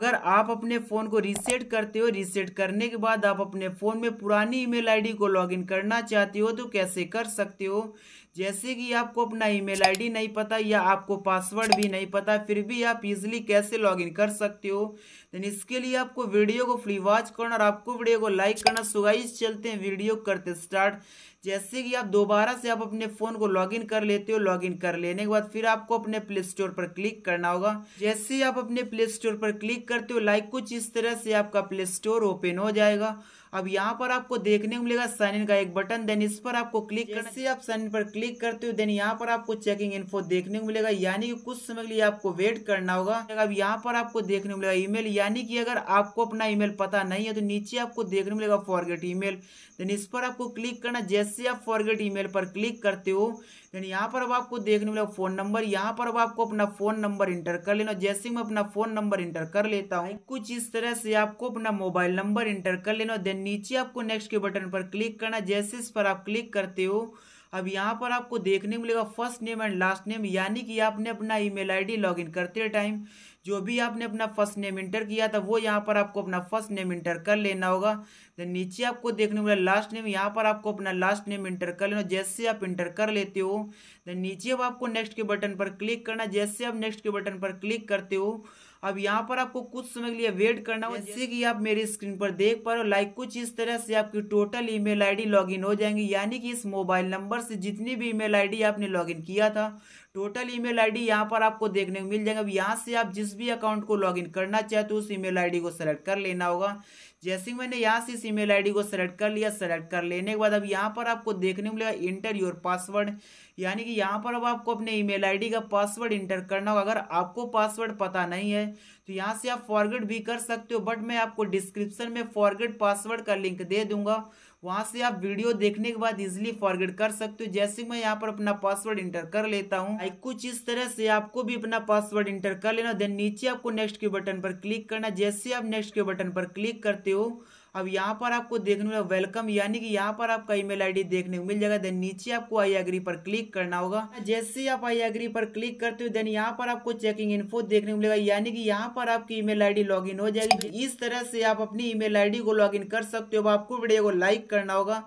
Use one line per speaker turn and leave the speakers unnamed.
अगर आप अपने फ़ोन को रीसेट करते हो रीसेट करने के बाद आप अपने फ़ोन में पुरानी ईमेल आईडी को लॉगिन करना चाहते हो तो कैसे कर सकते हो जैसे कि आपको अपना ईमेल आईडी नहीं पता या आपको पासवर्ड भी नहीं पता फिर भी आप इजीली कैसे लॉगिन कर सकते हो देन इसके लिए आपको वीडियो को फ्री वॉच करना और आपको वीडियो को लाइक करना सुगाइज चलते हैं वीडियो करते स्टार्ट जैसे कि आप दोबारा से आप अपने फ़ोन को लॉगिन कर लेते हो लॉगिन कर लेने के बाद फिर आपको अपने प्ले स्टोर पर क्लिक करना होगा जैसे ही आप अपने प्ले स्टोर पर क्लिक करते हो लाइक कुछ इस तरह से आपका प्ले स्टोर ओपन हो जाएगा अब यहाँ पर आपको देखने को मिलेगा साइन इन का एक बटन देन इस पर आपको क्लिक करना आप साइन इन पर क्लिक करते हो देन यहाँ पर आपको चेकिंग इन्फो देखने को मिलेगा यानी कि कुछ समय के लिए आपको वेट करना होगा अब यहाँ पर आपको देखने को मिलेगा ईमेल यानी कि अगर आपको अपना ईमेल पता नहीं है तो नीचे आपको देखने को मिलेगा फॉरगेट ईमेल देन इस पर आपको क्लिक करना जैसे आप फॉरगेट ईमेल पर क्लिक करते हो देन यहाँ पर अब आपको देखने मिलेगा फोन नंबर यहाँ पर अब आपको अपना फोन नंबर इंटर कर लेना जैसे मैं अपना फोन नंबर इंटर कर लेता हूँ कुछ इस तरह से आपको अपना मोबाइल नंबर इंटर कर लेना देन नीचे आपको नेक्स्ट के बटन पर क्लिक करना जैसे इस पर आप क्लिक करते हो अब यहाँ पर आपको देखने मिलेगा first name and last name यानी कि आपने अपना ईमेल आईडी लॉगिन करते टाइम जो भी आपने अपना फर्स्ट नेम इंटर किया था वो यहाँ पर आपको अपना फर्स्ट नेम इंटर कर लेना होगा देन नीचे आपको देखने मिलेगा लास्ट नेम यहाँ पर आपको अपना लास्ट नेम इंटर कर लेना जैसे आप इंटर कर लेते हो देन नीचे अब आपको नेक्स्ट के बटन पर क्लिक करना जैसे आप नेक्स्ट के बटन पर क्लिक करते हो अब यहाँ पर आपको कुछ समय के लिए वेट करना होगा जैसे कि आप मेरी स्क्रीन पर देख पा रहे हो लाइक कुछ इस तरह से आपकी टोटल ईमेल आईडी लॉगिन हो जाएंगी यानी कि इस मोबाइल नंबर से जितनी भी ईमेल आईडी आपने लॉगिन किया था टोटल ईमेल आईडी यहाँ पर आपको देखने को मिल जाएगा अब यहाँ से आप जिस भी अकाउंट को लॉगिन करना चाहते हो उस ईमेल आईडी को सेलेक्ट कर लेना होगा जैसे ही मैंने यहाँ से इस ईमेल आईडी को सेलेक्ट कर लिया सेलेक्ट कर लेने के बाद अब यहाँ पर आपको देखने को मिलेगा इंटर योर पासवर्ड यानी कि यहाँ पर अब आपको अपने ईमेल आईडी का पासवर्ड इंटर करना होगा अगर आपको पासवर्ड पता नहीं है तो यहाँ से आप फॉरगेट भी कर सकते हो बट मैं आपको डिस्क्रिप्शन में फॉरगेट पासवर्ड का लिंक दे दूंगा वहाँ से आप वीडियो देखने के बाद इजिली फॉरगेट कर सकते हो जैसे मैं यहाँ पर अपना पासवर्ड इंटर कर लेता हूँ कुछ इस तरह से आपको भी अपना पासवर्ड इंटर कर लेना देन नीचे आपको नेक्स्ट के बटन पर क्लिक करना जैसे आप नेक्स्ट के बटन पर क्लिक करते हो हो अब यहाँ पर आपको देखने मिलेगा वेलकम यानी कि यहाँ पर आपका ईमेल आईडी देखने को मिल जाएगा देन नीचे आपको आई एग्री पर क्लिक करना होगा जैसे ही आप आई एग्री पर क्लिक करते हो देन यहाँ पर आपको चेकिंग इन्फो देखने को मिलेगा यानी कि यहाँ पर आपकी ईमेल आईडी लॉगिन हो जाएगी इस तरह से आप अपनी ईमेल आईडी को लॉगिन कर सकते हो आपको वीडियो को लाइक करना होगा